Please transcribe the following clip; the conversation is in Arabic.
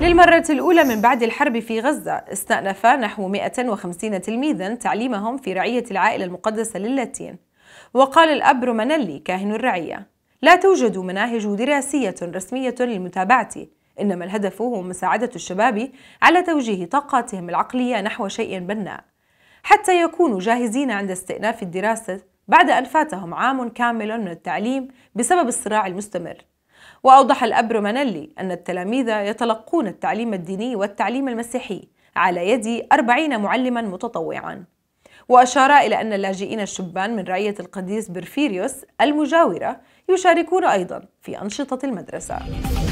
للمرة الأولى من بعد الحرب في غزة استأنف نحو 150 تلميذا تعليمهم في رعية العائلة المقدسة للاتين وقال الأب رومانيلي كاهن الرعية لا توجد مناهج دراسية رسمية للمتابعة إنما الهدف هو مساعدة الشباب على توجيه طاقاتهم العقلية نحو شيء بناء حتى يكونوا جاهزين عند استئناف الدراسة بعد أن فاتهم عام كامل من التعليم بسبب الصراع المستمر وأوضح الأب مانيلي أن التلاميذ يتلقون التعليم الديني والتعليم المسيحي على يد أربعين معلما متطوعا وأشار إلى أن اللاجئين الشبان من رعية القديس برفيريوس المجاورة يشاركون أيضا في أنشطة المدرسة